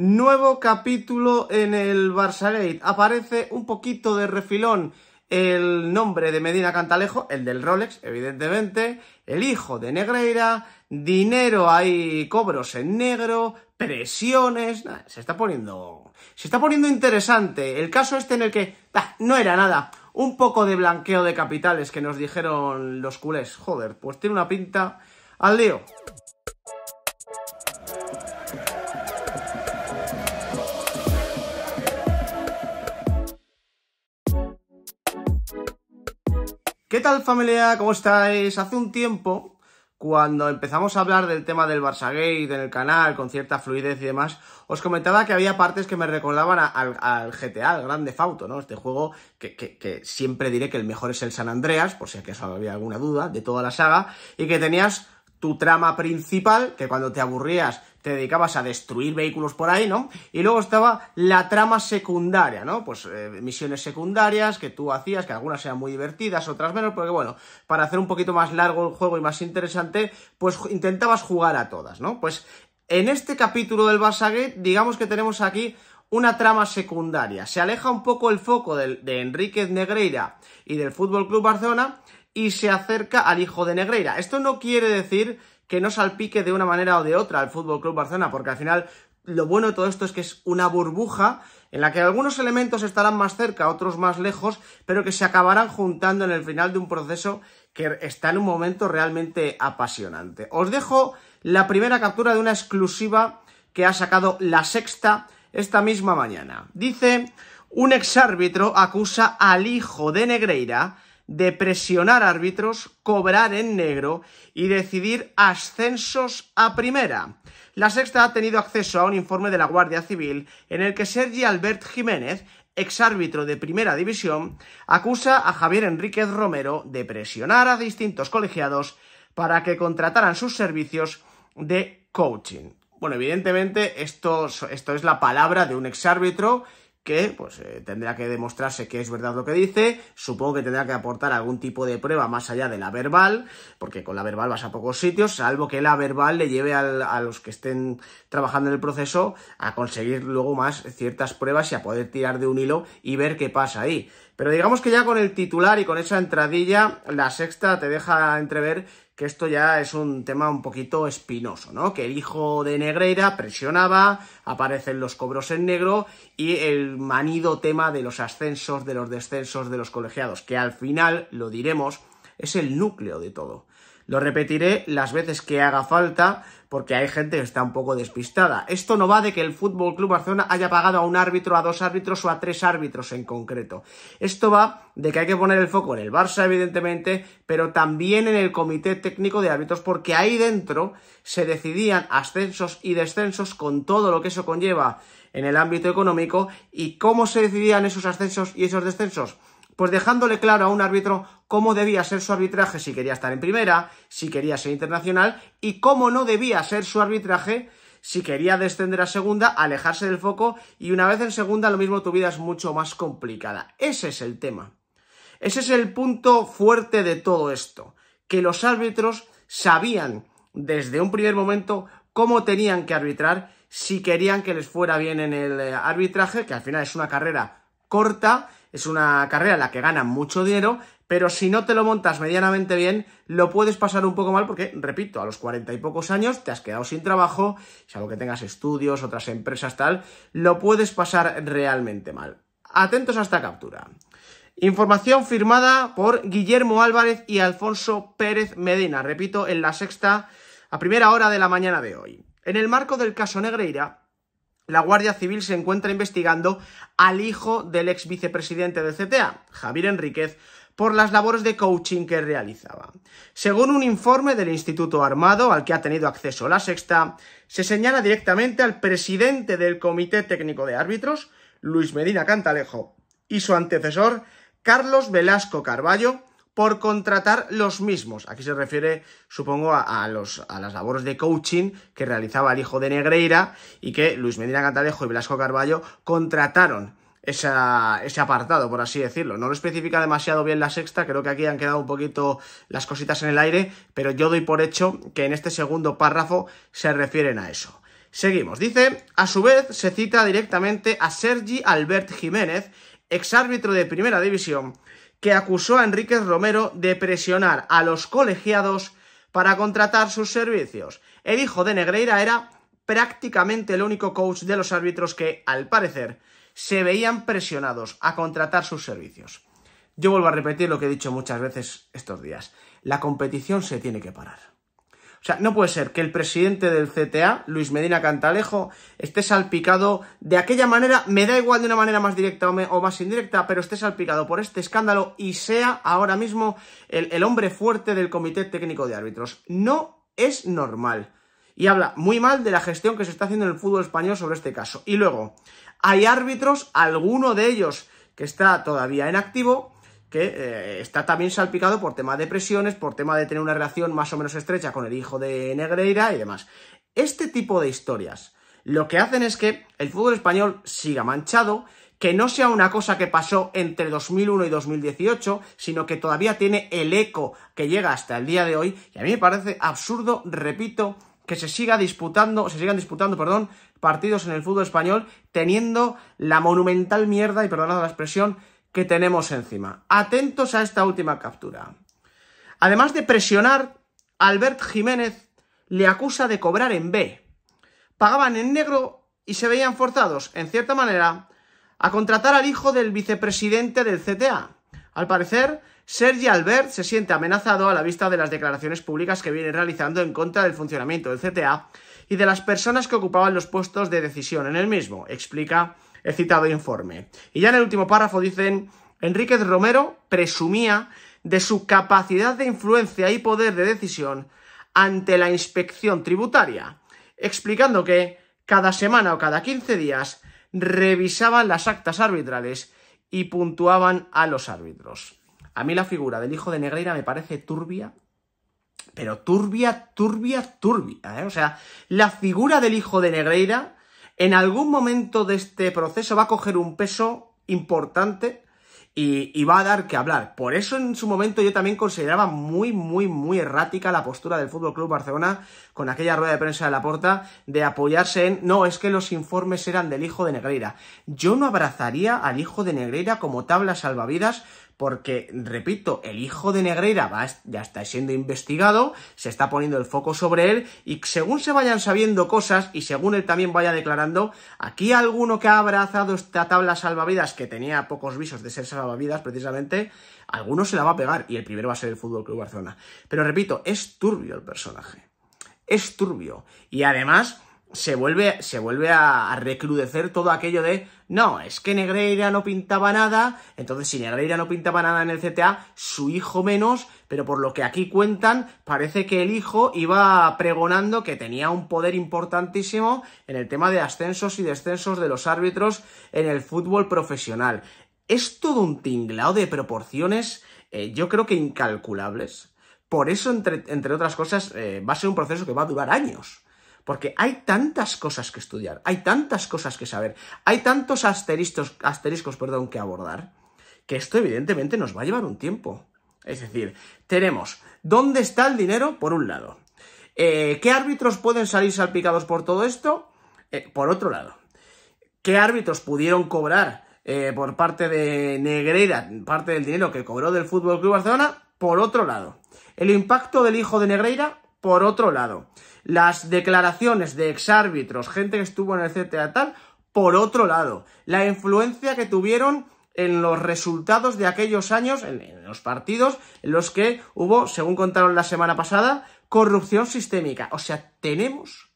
Nuevo capítulo en el Barça Aparece un poquito de refilón el nombre de Medina Cantalejo, el del Rolex, evidentemente, el hijo de Negreira, dinero hay cobros en negro, presiones, se está poniendo se está poniendo interesante. El caso este en el que no era nada, un poco de blanqueo de capitales que nos dijeron los culés. Joder, pues tiene una pinta al lío. familia? ¿Cómo estáis? Hace un tiempo, cuando empezamos a hablar del tema del Barça en el canal con cierta fluidez y demás, os comentaba que había partes que me recordaban al GTA, al Grande Fauto, ¿no? Este juego que, que, siempre diré que el mejor es el San Andreas, por si acaso había alguna duda, de toda la saga, y que tenías tu trama principal, que cuando te aburrías te dedicabas a destruir vehículos por ahí, ¿no? Y luego estaba la trama secundaria, ¿no? Pues eh, misiones secundarias que tú hacías, que algunas eran muy divertidas, otras menos, porque bueno, para hacer un poquito más largo el juego y más interesante, pues intentabas jugar a todas, ¿no? Pues en este capítulo del Basaguet, digamos que tenemos aquí una trama secundaria. Se aleja un poco el foco de, de Enríquez Negreira y del Fútbol Club Barcelona y se acerca al hijo de Negreira. Esto no quiere decir que no salpique de una manera o de otra al Fútbol Club Barcelona, porque al final lo bueno de todo esto es que es una burbuja en la que algunos elementos estarán más cerca, otros más lejos, pero que se acabarán juntando en el final de un proceso que está en un momento realmente apasionante. Os dejo la primera captura de una exclusiva que ha sacado la sexta esta misma mañana. Dice, un exárbitro acusa al hijo de Negreira de presionar árbitros, cobrar en negro y decidir ascensos a primera. La sexta ha tenido acceso a un informe de la Guardia Civil en el que Sergi Albert Jiménez, exárbitro de Primera División, acusa a Javier Enríquez Romero de presionar a distintos colegiados para que contrataran sus servicios de coaching. Bueno, evidentemente esto, esto es la palabra de un exárbitro que pues eh, tendrá que demostrarse que es verdad lo que dice, supongo que tendrá que aportar algún tipo de prueba más allá de la verbal, porque con la verbal vas a pocos sitios, salvo que la verbal le lleve a los que estén trabajando en el proceso a conseguir luego más ciertas pruebas y a poder tirar de un hilo y ver qué pasa ahí. Pero digamos que ya con el titular y con esa entradilla, la sexta te deja entrever que esto ya es un tema un poquito espinoso, ¿no? Que el hijo de Negreira presionaba, aparecen los cobros en negro y el manido tema de los ascensos, de los descensos de los colegiados, que al final, lo diremos, es el núcleo de todo. Lo repetiré las veces que haga falta porque hay gente que está un poco despistada. Esto no va de que el Fútbol Club Barcelona haya pagado a un árbitro, a dos árbitros o a tres árbitros en concreto. Esto va de que hay que poner el foco en el Barça, evidentemente, pero también en el Comité Técnico de Árbitros, porque ahí dentro se decidían ascensos y descensos con todo lo que eso conlleva en el ámbito económico y cómo se decidían esos ascensos y esos descensos pues dejándole claro a un árbitro cómo debía ser su arbitraje si quería estar en primera, si quería ser internacional y cómo no debía ser su arbitraje si quería descender a segunda, alejarse del foco y una vez en segunda lo mismo tu vida es mucho más complicada. Ese es el tema. Ese es el punto fuerte de todo esto, que los árbitros sabían desde un primer momento cómo tenían que arbitrar si querían que les fuera bien en el eh, arbitraje, que al final es una carrera corta, es una carrera en la que ganan mucho dinero, pero si no te lo montas medianamente bien, lo puedes pasar un poco mal porque, repito, a los cuarenta y pocos años te has quedado sin trabajo, salvo que tengas estudios, otras empresas, tal, lo puedes pasar realmente mal. Atentos a esta captura. Información firmada por Guillermo Álvarez y Alfonso Pérez Medina, repito, en la sexta, a primera hora de la mañana de hoy. En el marco del caso Negreira, la Guardia Civil se encuentra investigando al hijo del ex vicepresidente de CTA, Javier Enríquez, por las labores de coaching que realizaba. Según un informe del Instituto Armado al que ha tenido acceso la sexta, se señala directamente al presidente del Comité Técnico de Árbitros, Luis Medina Cantalejo, y su antecesor, Carlos Velasco Carballo, por contratar los mismos. Aquí se refiere, supongo, a, los, a las labores de coaching que realizaba el hijo de Negreira y que Luis Medina Cantalejo y Blasco Carballo contrataron. ese apartado, por así decirlo. No lo especifica demasiado bien la sexta, creo que aquí han quedado un poquito las cositas en el aire, pero yo doy por hecho que en este segundo párrafo se refieren a eso. Seguimos. Dice, a su vez se cita directamente a Sergi Albert Jiménez, exárbitro de Primera División, que acusó a Enríquez Romero de presionar a los colegiados para contratar sus servicios. El hijo de Negreira era prácticamente el único coach de los árbitros que, al parecer, se veían presionados a contratar sus servicios. Yo vuelvo a repetir lo que he dicho muchas veces estos días. La competición se tiene que parar. O sea, no puede ser que el presidente del CTA, Luis Medina Cantalejo, esté salpicado de aquella manera, me da igual de una manera más directa o, más indirecta, pero esté salpicado por este escándalo y sea ahora mismo el, hombre fuerte del Comité Técnico de Árbitros. No es normal. Y habla muy mal de la gestión que se está haciendo en el fútbol español sobre este caso. Y luego, hay árbitros, alguno de ellos que está todavía en activo, que eh, está también salpicado por tema de presiones, por tema de tener una relación más o menos estrecha con el hijo de Negreira y demás. Este tipo de historias lo que hacen es que el fútbol español siga manchado, que no sea una cosa que pasó entre 2001 y 2018, sino que todavía tiene el eco que llega hasta el día de hoy, y a mí me parece absurdo, repito, que se siga disputando, se sigan disputando, perdón, partidos en el fútbol español teniendo la monumental mierda, y perdonad la expresión, que tenemos encima. Atentos a esta última captura. Además de presionar, Albert Jiménez le acusa de cobrar en B. Pagaban en negro y se veían forzados, en cierta manera, a contratar al hijo del vicepresidente del CTA. Al parecer, Sergi Albert se siente amenazado a la vista de las declaraciones públicas que viene realizando en contra del funcionamiento del CTA y de las personas que ocupaban los puestos de decisión en el mismo, explica ...he citado informe. Y ya en el último párrafo dicen, Enríquez Romero presumía de su capacidad de influencia y poder de decisión ante la inspección tributaria, explicando que cada semana o cada 15 días revisaban las actas arbitrales y puntuaban a los árbitros. A mí la figura del hijo de Negreira me parece turbia, pero turbia, turbia, turbia. ¿eh? O sea, la figura del hijo de Negreira en algún momento de este proceso va a coger un peso importante y, va a dar que hablar. Por eso en su momento yo también consideraba muy, muy, muy errática la postura del Fútbol Club Barcelona con aquella rueda de prensa de la puerta de apoyarse en no, es que los informes eran del hijo de Negreira. Yo no abrazaría al hijo de Negreira como tabla salvavidas porque, repito, el hijo de Negreira ya está siendo investigado, se está poniendo el foco sobre él, y según se vayan sabiendo cosas, y según él también vaya declarando, aquí alguno que ha abrazado esta tabla salvavidas, que tenía pocos visos de ser salvavidas, precisamente, alguno se la va a pegar, y el primero va a ser el Fútbol Club Barcelona. Pero repito, es turbio el personaje. Es turbio. Y además, se vuelve, se vuelve a, recrudecer todo aquello de, no, es que Negreira no pintaba nada, entonces si Negreira no pintaba nada en el CTA, su hijo menos, pero por lo que aquí cuentan, parece que el hijo iba pregonando que tenía un poder importantísimo en el tema de ascensos y descensos de los árbitros en el fútbol profesional. Es todo un tinglao de proporciones, eh, yo creo que incalculables. Por eso, entre, otras cosas, eh, va a ser un proceso que va a durar años porque hay tantas cosas que estudiar, hay tantas cosas que saber, hay tantos asteriscos, asteriscos perdón, que abordar, que esto evidentemente nos va a llevar un tiempo. Es decir, tenemos dónde está el dinero, por un lado. Eh, ¿Qué árbitros pueden salir salpicados por todo esto? Eh, por otro lado. ¿Qué árbitros pudieron cobrar eh, por parte de Negreira, parte del dinero que cobró del Fútbol Club Barcelona? Por otro lado. El impacto del hijo de Negreira, por otro lado, las declaraciones de exárbitros, gente que estuvo en el CTA tal, por otro lado, la influencia que tuvieron en los resultados de aquellos años, en, los partidos, en los que hubo, según contaron la semana pasada, corrupción sistémica. O sea, tenemos,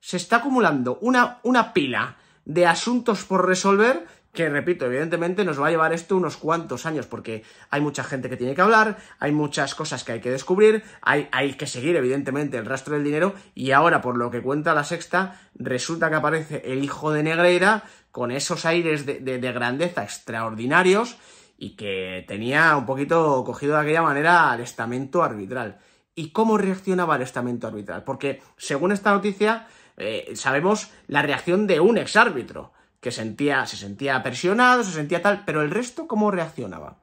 se está acumulando una pila de asuntos por resolver que repito, evidentemente nos va a llevar esto unos cuantos años, porque hay mucha gente que tiene que hablar, hay muchas cosas que hay que descubrir, hay, hay que seguir, evidentemente, el rastro del dinero, y ahora, por lo que cuenta la sexta, resulta que aparece el hijo de Negreira con esos aires de, grandeza extraordinarios y que tenía un poquito cogido de aquella manera al estamento arbitral. ¿Y cómo reaccionaba el estamento arbitral? Porque, según esta noticia, eh, sabemos la reacción de un exárbitro que sentía, se sentía presionado, se sentía tal, pero el resto, ¿cómo reaccionaba?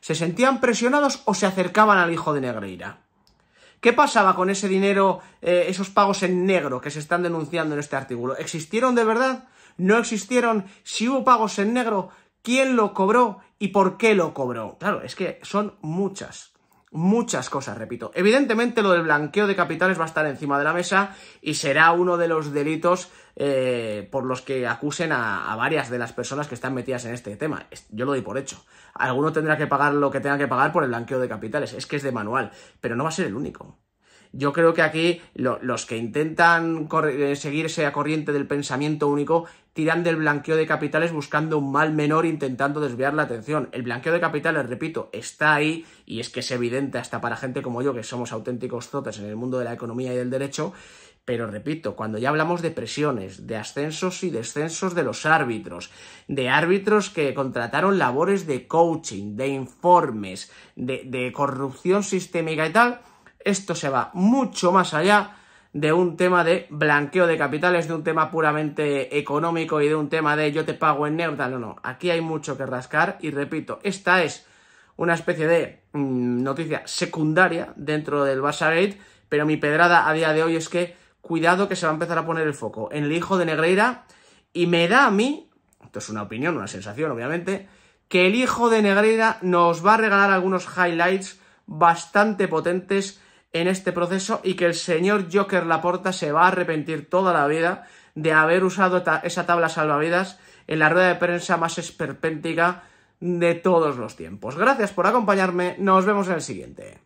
¿Se sentían presionados o se acercaban al hijo de Negreira? ¿Qué pasaba con ese dinero, eh, esos pagos en negro que se están denunciando en este artículo? ¿Existieron de verdad? ¿No existieron? Si hubo pagos en negro, ¿quién lo cobró y por qué lo cobró? Claro, es que son muchas muchas cosas, repito. Evidentemente lo del blanqueo de capitales va a estar encima de la mesa y será uno de los delitos eh, por los que acusen a, a, varias de las personas que están metidas en este tema. Yo lo doy por hecho. Alguno tendrá que pagar lo que tenga que pagar por el blanqueo de capitales. Es que es de manual, pero no va a ser el único yo creo que aquí los que intentan eh, seguirse a corriente del pensamiento único tiran del blanqueo de capitales buscando un mal menor intentando desviar la atención. El blanqueo de capitales, repito, está ahí y es que es evidente hasta para gente como yo que somos auténticos zotes en el mundo de la economía y del derecho, pero repito, cuando ya hablamos de presiones, de ascensos y descensos de los árbitros, de árbitros que contrataron labores de coaching, de informes, de corrupción sistémica y tal, esto se va mucho más allá de un tema de blanqueo de capitales, de un tema puramente económico y de un tema de yo te pago en neutra. No, no, aquí hay mucho que rascar y repito, esta es una especie de mm, noticia secundaria dentro del Basagate, pero mi pedrada a día de hoy es que cuidado que se va a empezar a poner el foco en el hijo de Negreira y me da a mí, esto es una opinión, una sensación obviamente, que el hijo de Negreira nos va a regalar algunos highlights bastante potentes en este proceso y que el señor Joker Laporta se va a arrepentir toda la vida de haber usado esa tabla salvavidas en la rueda de prensa más esperpéntica de todos los tiempos. Gracias por acompañarme, nos vemos en el siguiente.